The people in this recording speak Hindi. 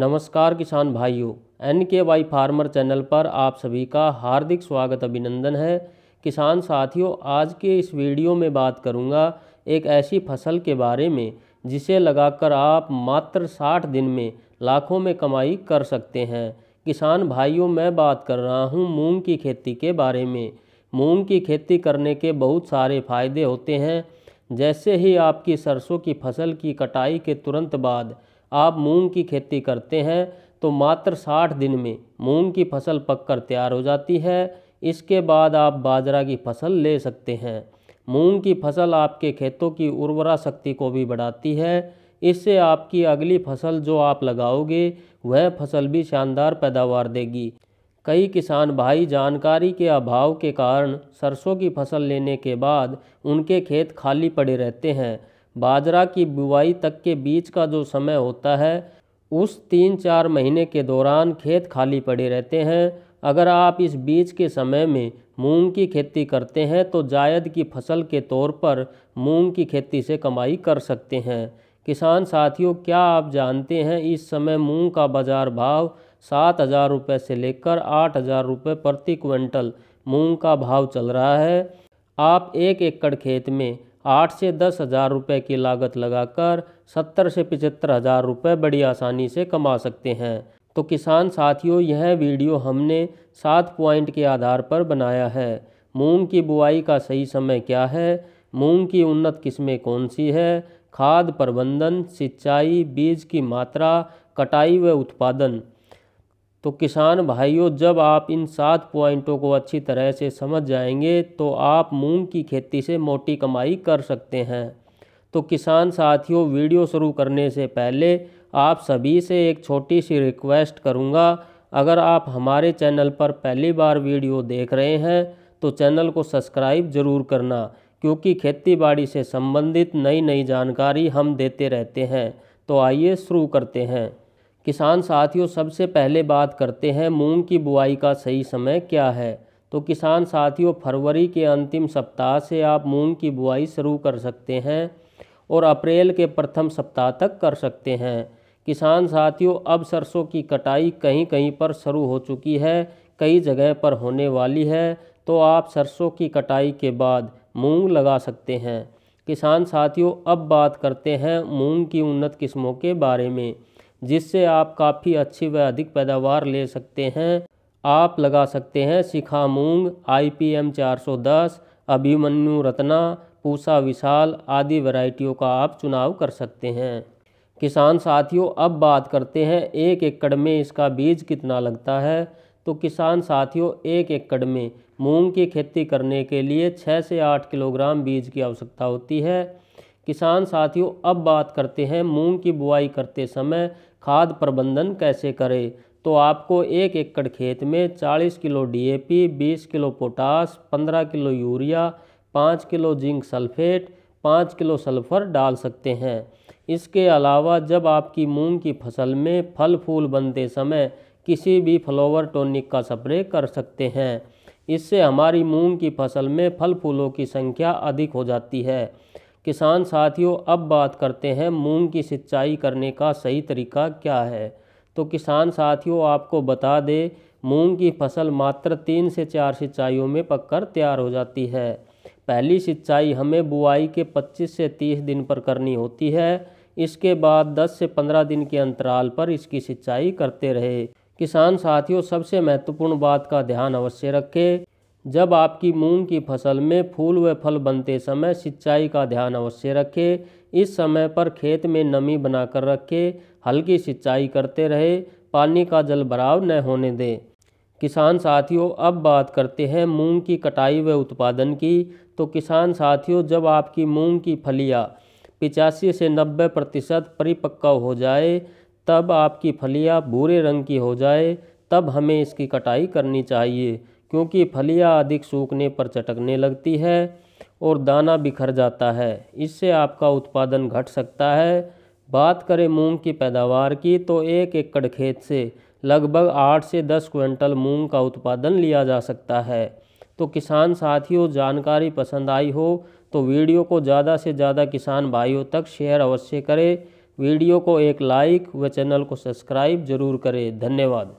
नमस्कार किसान भाइयों एन के वाई फार्मर चैनल पर आप सभी का हार्दिक स्वागत अभिनंदन है किसान साथियों आज के इस वीडियो में बात करूंगा एक ऐसी फसल के बारे में जिसे लगाकर आप मात्र 60 दिन में लाखों में कमाई कर सकते हैं किसान भाइयों मैं बात कर रहा हूं मूंग की खेती के बारे में मूंग की खेती करने के बहुत सारे फ़ायदे होते हैं जैसे ही आपकी सरसों की फसल की कटाई के तुरंत बाद आप मूंग की खेती करते हैं तो मात्र साठ दिन में मूंग की फसल पककर तैयार हो जाती है इसके बाद आप बाजरा की फसल ले सकते हैं मूंग की फसल आपके खेतों की उर्वरा शक्ति को भी बढ़ाती है इससे आपकी अगली फसल जो आप लगाओगे वह फसल भी शानदार पैदावार देगी कई किसान भाई जानकारी के अभाव के कारण सरसों की फसल लेने के बाद उनके खेत खाली पड़े रहते हैं बाजरा की बुआई तक के बीच का जो समय होता है उस तीन चार महीने के दौरान खेत खाली पड़े रहते हैं अगर आप इस बीज के समय में मूंग की खेती करते हैं तो जायद की फसल के तौर पर मूंग की खेती से कमाई कर सकते हैं किसान साथियों क्या आप जानते हैं इस समय मूंग का बाज़ार भाव सात हज़ार रुपये से लेकर आठ हज़ार रुपये प्रति क्विंटल मूंग का भाव चल रहा है आप एक एकड़ खेत में आठ से दस हज़ार रुपये की लागत लगाकर सत्तर से पचहत्तर हज़ार रुपये बड़ी आसानी से कमा सकते हैं तो किसान साथियों यह वीडियो हमने सात पॉइंट के आधार पर बनाया है मूंग की बुआई का सही समय क्या है मूंग की उन्नत किस्में कौन सी है खाद प्रबंधन सिंचाई बीज की मात्रा कटाई व उत्पादन तो किसान भाइयों जब आप इन सात पॉइंटों को अच्छी तरह से समझ जाएंगे तो आप मूंग की खेती से मोटी कमाई कर सकते हैं तो किसान साथियों वीडियो शुरू करने से पहले आप सभी से एक छोटी सी रिक्वेस्ट करूंगा अगर आप हमारे चैनल पर पहली बार वीडियो देख रहे हैं तो चैनल को सब्सक्राइब ज़रूर करना क्योंकि खेतीबाड़ी से संबंधित नई नई जानकारी हम देते रहते हैं तो आइए शुरू करते हैं किसान साथियों सबसे पहले बात करते हैं मूंग की बुआई का सही समय क्या है तो किसान साथियों फरवरी के अंतिम सप्ताह से आप मूंग की बुआई शुरू कर सकते हैं और अप्रैल के प्रथम सप्ताह तक कर सकते हैं किसान साथियों अब सरसों की कटाई कहीं कहीं पर शुरू हो चुकी है कई जगह पर होने वाली है तो आप सरसों की कटाई के बाद मूंग लगा सकते हैं किसान साथियों अब बात करते हैं मूंग की उन्नत किस्मों के बारे में जिससे आप काफ़ी अच्छी व अधिक पैदावार ले सकते हैं आप लगा सकते हैं शिखा मूंग आई पी एम चार सौ दस अभिमन्यु रत्ना पूसा विशाल आदि वैरायटियों का आप चुनाव कर सकते हैं किसान साथियों अब बात करते हैं एक एकड़ में इसका बीज कितना लगता है तो किसान साथियों एक एकड़ में मूंग की खेती करने के लिए छः से आठ किलोग्राम बीज की आवश्यकता होती है किसान साथियों अब बात करते हैं मूंग की बुआई करते समय खाद प्रबंधन कैसे करें तो आपको एक एकड़ खेत में 40 kilo DAP, 20 kilo potash 15 kilo urea 5 kilo zinc sulphate 5 kilo sulphur डाल सकते हैं इसके अलावा जब आपकी मूंग की फसल में फल फूल बनते समय किसी भी फ्लोवर टोनिक का स्प्रे कर सकते हैं इससे हमारी मूंग की फसल में फल फूलों की संख्या अधिक हो जाती है किसान साथियों अब बात करते हैं मूंग की सिंचाई करने का सही तरीका क्या है तो किसान साथियों आपको बता दे मूंग की फसल मात्र तीन से चार सिंचाइयों में पककर तैयार हो जाती है पहली सिंचाई हमें बुआई के 25 से 30 दिन पर करनी होती है इसके बाद 10 से 15 दिन के अंतराल पर इसकी सिंचाई करते रहे किसान साथियों सबसे महत्वपूर्ण बात का ध्यान अवश्य रखें जब आपकी मूंग की फसल में फूल व फल बनते समय सिंचाई का ध्यान अवश्य रखें इस समय पर खेत में नमी बनाकर रखें हल्की सिंचाई करते रहे पानी का जल भराव न होने दें किसान साथियों अब बात करते हैं मूंग की कटाई व उत्पादन की तो किसान साथियों जब आपकी मूंग की फलियां पिचासी से नब्बे प्रतिशत परिपक्व हो जाए तब आपकी फलियां भूरे रंग की हो जाए तब हमें इसकी कटाई करनी चाहिए क्योंकि फलियां अधिक सूखने पर चटकने लगती है और दाना बिखर जाता है इससे आपका उत्पादन घट सकता है बात करें मूंग की पैदावार की तो एक एकड़ खेत से लगभग आठ से दस क्विंटल मूंग का उत्पादन लिया जा सकता है तो किसान साथियों जानकारी पसंद आई हो तो वीडियो को ज़्यादा से ज़्यादा किसान भाइयों तक शेयर अवश्य करें वीडियो को एक लाइक व चैनल को सब्सक्राइब जरूर करें धन्यवाद